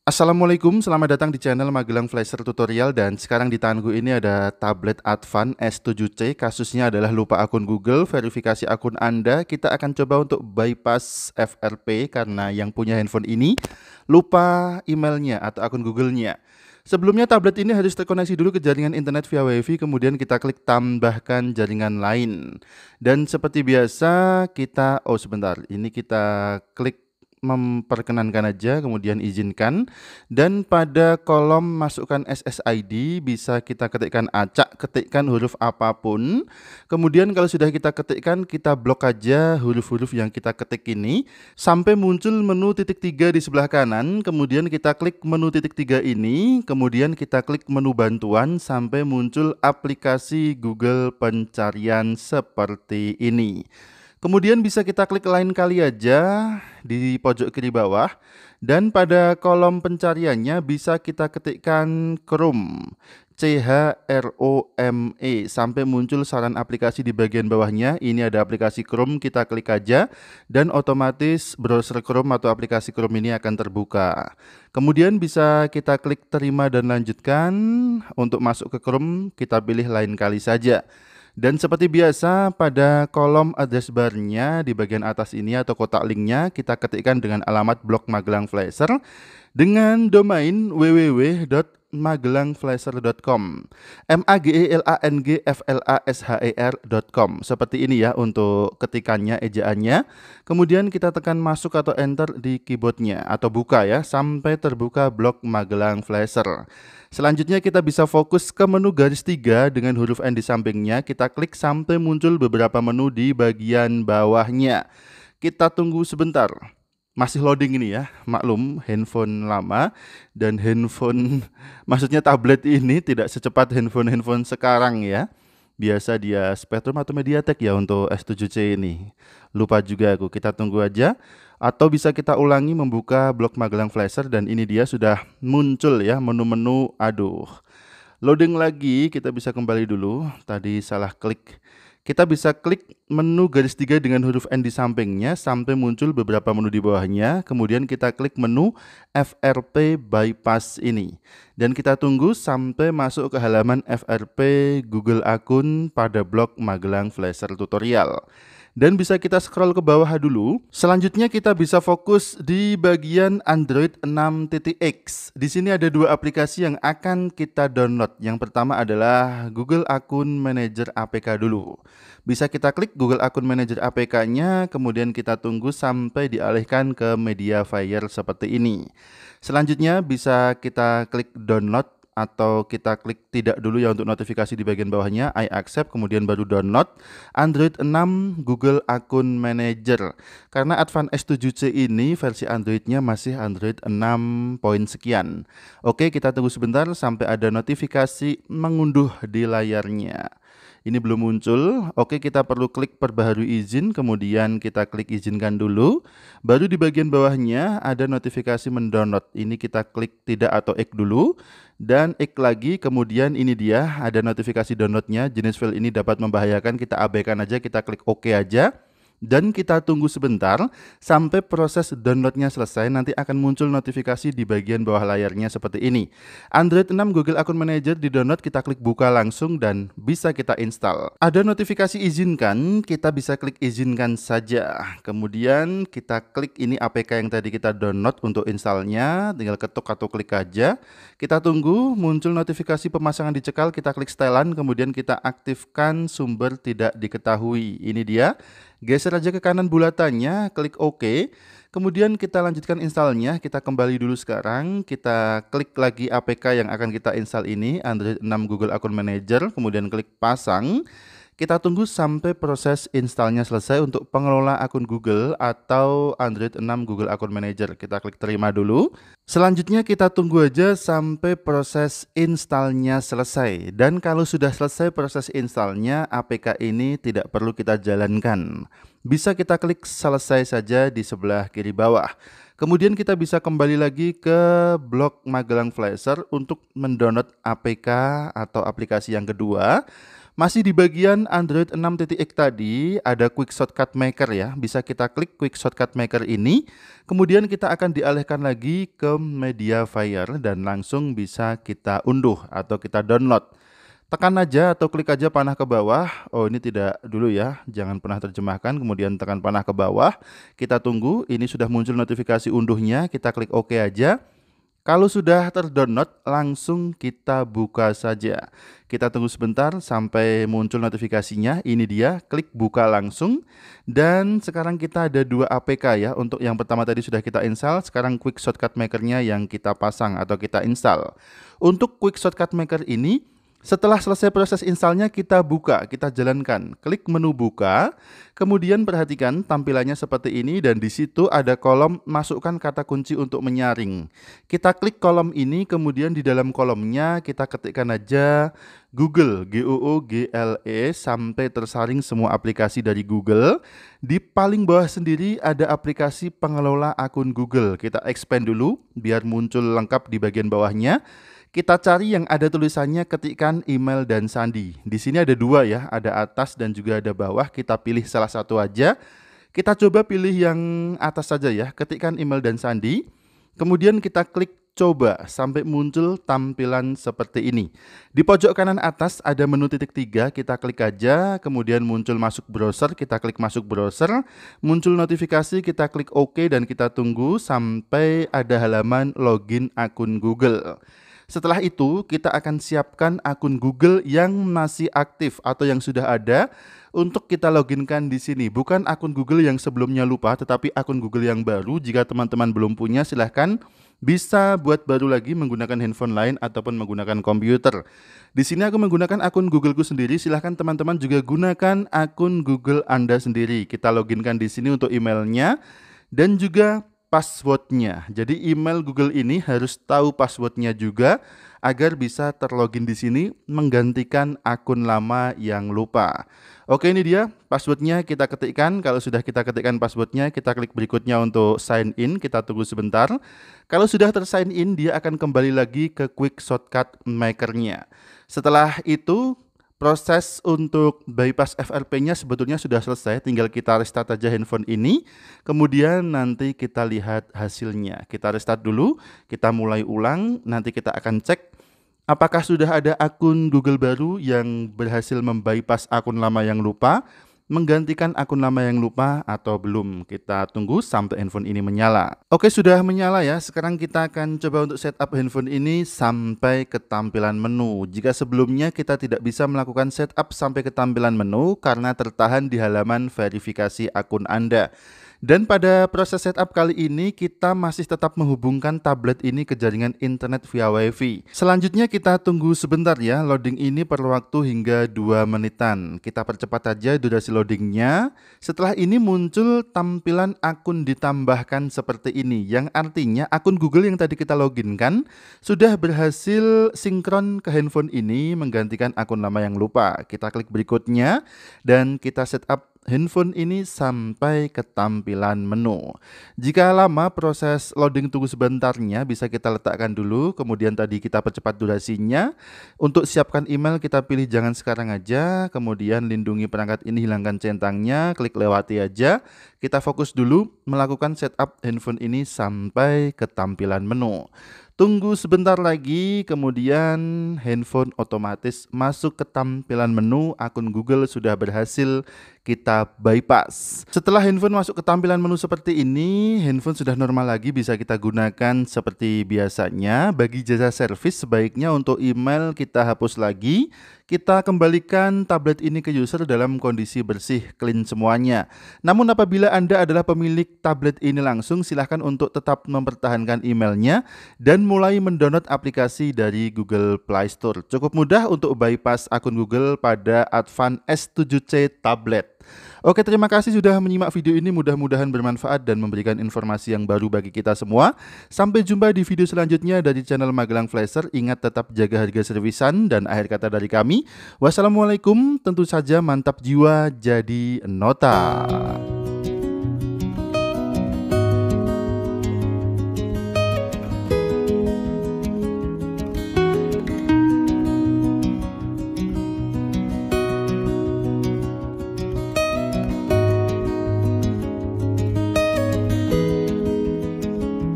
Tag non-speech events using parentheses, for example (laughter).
Assalamualaikum, selamat datang di channel Magelang Flasher Tutorial dan sekarang di tanganku ini ada tablet Advan S7C kasusnya adalah lupa akun Google, verifikasi akun Anda kita akan coba untuk bypass FRP karena yang punya handphone ini lupa emailnya atau akun Googlenya Sebelumnya tablet ini harus terkoneksi dulu ke jaringan internet via WiFi, kemudian kita klik tambahkan jaringan lain. Dan seperti biasa kita, oh sebentar, ini kita klik memperkenankan aja, kemudian izinkan. Dan pada kolom masukkan SSID bisa kita ketikkan acak, ketikkan huruf apapun. Kemudian kalau sudah kita ketikkan, kita blok aja huruf-huruf yang kita ketik ini sampai muncul menu titik tiga di sebelah kanan. Kemudian kita klik menu titik tiga ini, kemudian kita klik menu bantuan sampai muncul aplikasi Google Pencarian seperti ini. Kemudian bisa kita klik lain kali aja di pojok kiri bawah dan pada kolom pencariannya bisa kita ketikkan Chrome. C H R O M E sampai muncul saran aplikasi di bagian bawahnya. Ini ada aplikasi Chrome, kita klik aja dan otomatis browser Chrome atau aplikasi Chrome ini akan terbuka. Kemudian bisa kita klik terima dan lanjutkan. Untuk masuk ke Chrome, kita pilih lain kali saja. Dan seperti biasa pada kolom address barnya di bagian atas ini atau kotak linknya kita ketikkan dengan alamat blog Magelang Flasher dengan domain www magelangflasher.com m a g e l a n g f l a s h e r.com seperti ini ya untuk ketikannya ejaannya kemudian kita tekan masuk atau enter di keyboardnya atau buka ya sampai terbuka blog Magelang Flasher selanjutnya kita bisa fokus ke menu garis tiga dengan huruf N di sampingnya kita klik sampai muncul beberapa menu di bagian bawahnya kita tunggu sebentar masih loading ini ya, maklum handphone lama dan handphone (laughs) maksudnya tablet ini tidak secepat handphone-handphone sekarang ya. Biasa dia Spectrum atau MediaTek ya untuk S7C ini. Lupa juga aku, kita tunggu aja atau bisa kita ulangi membuka blog Magelang Flasher dan ini dia sudah muncul ya menu-menu aduh. Loading lagi, kita bisa kembali dulu. Tadi salah klik kita bisa klik menu garis tiga dengan huruf N di sampingnya sampai muncul beberapa menu di bawahnya. Kemudian kita klik menu FRP bypass ini. Dan kita tunggu sampai masuk ke halaman FRP Google akun pada blog Magelang Flasher Tutorial dan bisa kita scroll ke bawah dulu. Selanjutnya kita bisa fokus di bagian Android 6.x. Di sini ada dua aplikasi yang akan kita download. Yang pertama adalah Google Akun Manager APK dulu. Bisa kita klik Google Akun Manager APK-nya, kemudian kita tunggu sampai dialihkan ke media fire seperti ini. Selanjutnya bisa kita klik download atau kita klik tidak dulu ya untuk notifikasi di bagian bawahnya I accept kemudian baru download Android 6 Google akun manager karena Advan S7C ini versi Androidnya masih Android 6 poin sekian oke kita tunggu sebentar sampai ada notifikasi mengunduh di layarnya ini belum muncul. Oke, kita perlu klik perbaharui izin, kemudian kita klik izinkan dulu. Baru di bagian bawahnya ada notifikasi mendownload. Ini kita klik tidak atau X dulu dan X lagi. Kemudian ini dia ada notifikasi downloadnya. Jenis file ini dapat membahayakan, kita abaikan aja, kita klik OK aja dan kita tunggu sebentar sampai proses downloadnya selesai nanti akan muncul notifikasi di bagian bawah layarnya seperti ini Android 6 Google Account Manager di download kita klik buka langsung dan bisa kita install ada notifikasi izinkan kita bisa klik izinkan saja kemudian kita klik ini APK yang tadi kita download untuk installnya tinggal ketuk atau klik aja kita tunggu muncul notifikasi pemasangan dicekal kita klik setelan kemudian kita aktifkan sumber tidak diketahui ini dia Geser aja ke kanan bulatannya, klik OK. Kemudian kita lanjutkan installnya, kita kembali dulu sekarang, kita klik lagi APK yang akan kita install ini, Android 6 Google Account Manager, kemudian klik pasang. Kita tunggu sampai proses installnya selesai untuk pengelola akun Google atau Android 6 Google Account Manager. Kita klik terima dulu. Selanjutnya kita tunggu aja sampai proses installnya selesai. Dan kalau sudah selesai proses installnya, APK ini tidak perlu kita jalankan. Bisa kita klik selesai saja di sebelah kiri bawah. Kemudian kita bisa kembali lagi ke blog Magelang Flasher untuk mendownload APK atau aplikasi yang kedua. Masih di bagian Android 6.x tadi ada quick shortcut maker ya. Bisa kita klik quick shortcut maker ini. Kemudian kita akan dialihkan lagi ke media fire dan langsung bisa kita unduh atau kita download. Tekan aja atau klik aja panah ke bawah. Oh ini tidak dulu ya, jangan pernah terjemahkan. Kemudian tekan panah ke bawah. Kita tunggu, ini sudah muncul notifikasi unduhnya. Kita klik OK aja. Kalau sudah terdownload, langsung kita buka saja. Kita tunggu sebentar sampai muncul notifikasinya. Ini dia, klik buka langsung. Dan sekarang kita ada dua APK ya. Untuk yang pertama tadi sudah kita install, sekarang Quick Shortcut Maker-nya yang kita pasang atau kita install. Untuk Quick Shortcut Maker ini, setelah selesai proses installnya, kita buka, kita jalankan. Klik menu buka, kemudian perhatikan tampilannya seperti ini dan di situ ada kolom masukkan kata kunci untuk menyaring. Kita klik kolom ini, kemudian di dalam kolomnya kita ketikkan aja Google, G O O G L E sampai tersaring semua aplikasi dari Google. Di paling bawah sendiri ada aplikasi pengelola akun Google. Kita expand dulu biar muncul lengkap di bagian bawahnya. Kita cari yang ada tulisannya ketikan email dan sandi. Di sini ada dua ya, ada atas dan juga ada bawah. Kita pilih salah satu aja. Kita coba pilih yang atas saja ya, Ketikkan email dan sandi. Kemudian kita klik coba sampai muncul tampilan seperti ini. Di pojok kanan atas ada menu titik tiga, kita klik aja, kemudian muncul masuk browser, kita klik masuk browser, muncul notifikasi, kita klik OK dan kita tunggu sampai ada halaman login akun Google. Setelah itu, kita akan siapkan akun Google yang masih aktif atau yang sudah ada untuk kita loginkan di sini. Bukan akun Google yang sebelumnya lupa, tetapi akun Google yang baru. Jika teman-teman belum punya, silahkan bisa buat baru lagi menggunakan handphone lain ataupun menggunakan komputer. Di sini aku menggunakan akun Googleku sendiri. Silahkan teman-teman juga gunakan akun Google Anda sendiri. Kita loginkan di sini untuk emailnya dan juga passwordnya. Jadi email Google ini harus tahu passwordnya juga agar bisa terlogin di sini menggantikan akun lama yang lupa. Oke ini dia passwordnya kita ketikkan. Kalau sudah kita ketikkan passwordnya kita klik berikutnya untuk sign in. Kita tunggu sebentar. Kalau sudah tersign in dia akan kembali lagi ke quick shortcut makernya. Setelah itu proses untuk bypass FRP-nya sebetulnya sudah selesai, tinggal kita restart aja handphone ini. Kemudian nanti kita lihat hasilnya. Kita restart dulu, kita mulai ulang, nanti kita akan cek apakah sudah ada akun Google baru yang berhasil membypass akun lama yang lupa menggantikan akun lama yang lupa atau belum. Kita tunggu sampai handphone ini menyala. Oke, sudah menyala ya. Sekarang kita akan coba untuk setup handphone ini sampai ke tampilan menu. Jika sebelumnya kita tidak bisa melakukan setup sampai ke tampilan menu karena tertahan di halaman verifikasi akun Anda. Dan pada proses setup kali ini kita masih tetap menghubungkan tablet ini ke jaringan internet via WiFi. Selanjutnya kita tunggu sebentar ya, loading ini perlu waktu hingga 2 menitan. Kita percepat aja durasi loadingnya. Setelah ini muncul tampilan akun ditambahkan seperti ini, yang artinya akun Google yang tadi kita login kan sudah berhasil sinkron ke handphone ini menggantikan akun lama yang lupa. Kita klik berikutnya dan kita setup handphone ini sampai ke tampilan menu. Jika lama proses loading tunggu sebentarnya bisa kita letakkan dulu, kemudian tadi kita percepat durasinya. Untuk siapkan email kita pilih jangan sekarang aja, kemudian lindungi perangkat ini hilangkan centangnya, klik lewati aja. Kita fokus dulu melakukan setup handphone ini sampai ke tampilan menu. Tunggu sebentar lagi, kemudian handphone otomatis masuk ke tampilan menu akun Google sudah berhasil kita bypass. Setelah handphone masuk ke tampilan menu seperti ini, handphone sudah normal lagi bisa kita gunakan seperti biasanya. Bagi jasa service sebaiknya untuk email kita hapus lagi, kita kembalikan tablet ini ke user dalam kondisi bersih, clean semuanya. Namun apabila Anda adalah pemilik tablet ini langsung, silahkan untuk tetap mempertahankan emailnya dan mulai mendownload aplikasi dari Google Play Store. Cukup mudah untuk bypass akun Google pada Advan S7C Tablet. Oke, terima kasih sudah menyimak video ini. Mudah-mudahan bermanfaat dan memberikan informasi yang baru bagi kita semua. Sampai jumpa di video selanjutnya dari channel Magelang Flasher. Ingat tetap jaga harga servisan dan akhir kata dari kami. Wassalamualaikum, tentu saja mantap jiwa jadi nota.